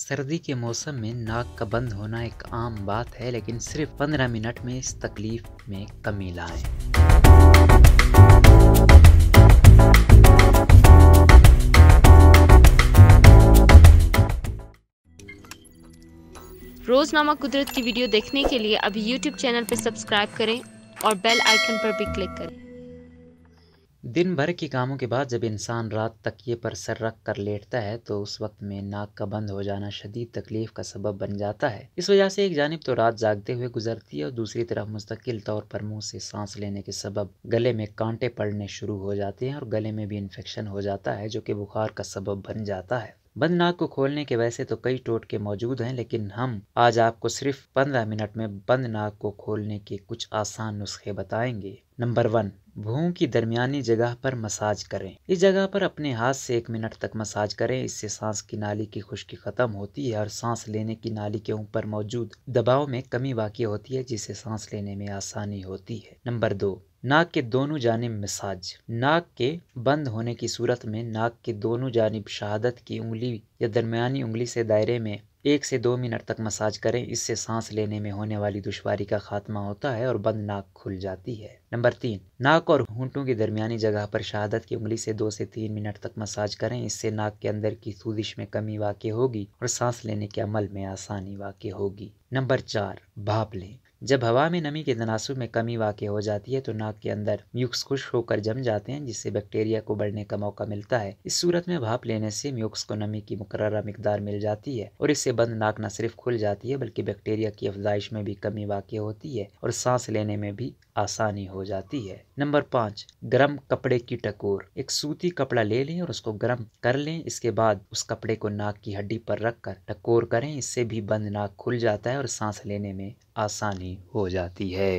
सर्दी के मौसम में नाक का बंद होना एक आम बात है लेकिन सिर्फ 15 मिनट में इस तकलीफ में कमी लाएं। रोजनामा कुदरत की वीडियो देखने के लिए अभी YouTube चैनल पर सब्सक्राइब करें और बेल आइकन पर भी क्लिक करें दिन भर के कामों के बाद जब इंसान रात तकिए पर सर रख कर लेटता है तो उस वक्त में नाक का बंद हो जाना शदीद तकलीफ का सबब बन जाता है इस वजह से एक जानब तो रात जागते हुए गुजरती है और दूसरी तरफ मुस्तकिल तौर पर मुंह से सांस लेने के सबब गले में कांटे पड़ने शुरू हो जाते हैं और गले में भी इन्फेक्शन हो जाता है जो कि बुखार का सबब बन जाता है बंद नाक को खोलने के वैसे तो कई टोटके मौजूद हैं लेकिन हम आज आपको सिर्फ पंद्रह मिनट में बंद नाक को खोलने के कुछ आसान नुस्खे बताएंगे नंबर वन भू की दरमियानी जगह पर मसाज करें इस जगह पर अपने हाथ से एक मिनट तक मसाज करें इससे सांस की नाली की खुश्की खत्म होती है और सांस लेने की नाली के ऊपर मौजूद दबाव में कमी वाकई होती है जिससे सांस लेने में आसानी होती है नंबर दो नाक के दोनों जानब मसाज नाक के बंद होने की सूरत में नाक के दोनों जानब शहादत की उंगली या दरमियानी उंगली से दायरे में एक से दो मिनट तक मसाज करें इससे सांस लेने में होने वाली दुश्वारी का खात्मा होता है और बंद नाक खुल जाती है नंबर तीन नाक और घूंटों की दरमियानी जगह पर शहादत की उंगली से दो से तीन मिनट तक मसाज करें इससे नाक के अंदर की सूजिश में कमी वाक़ होगी और सांस लेने के अमल में आसानी वाक़ होगी नंबर चार भाप लें जब हवा में नमी के तनासब में कमी वाक़ हो जाती है तो नाक के अंदर म्यूक्स खुश होकर जम जाते हैं जिससे बैक्टीरिया को बढ़ने का मौका मिलता है इस सूरत में भाप लेने से म्यूक्स को नमी की मुकर मकदार मिल जाती है और इससे बंद नाक न सिर्फ खुल जाती है बल्कि बैक्टीरिया की अफजाइश में भी कमी वाक़ होती है और सांस लेने में भी आसानी हो जाती है नंबर पाँच गर्म कपड़े की टकोर एक सूती कपड़ा ले लें और उसको गर्म कर लें इसके बाद उस कपड़े को नाक की हड्डी पर रख कर टकोर करें इससे भी बंद नाक खुल जाता है और सांस लेने में आसानी हो जाती है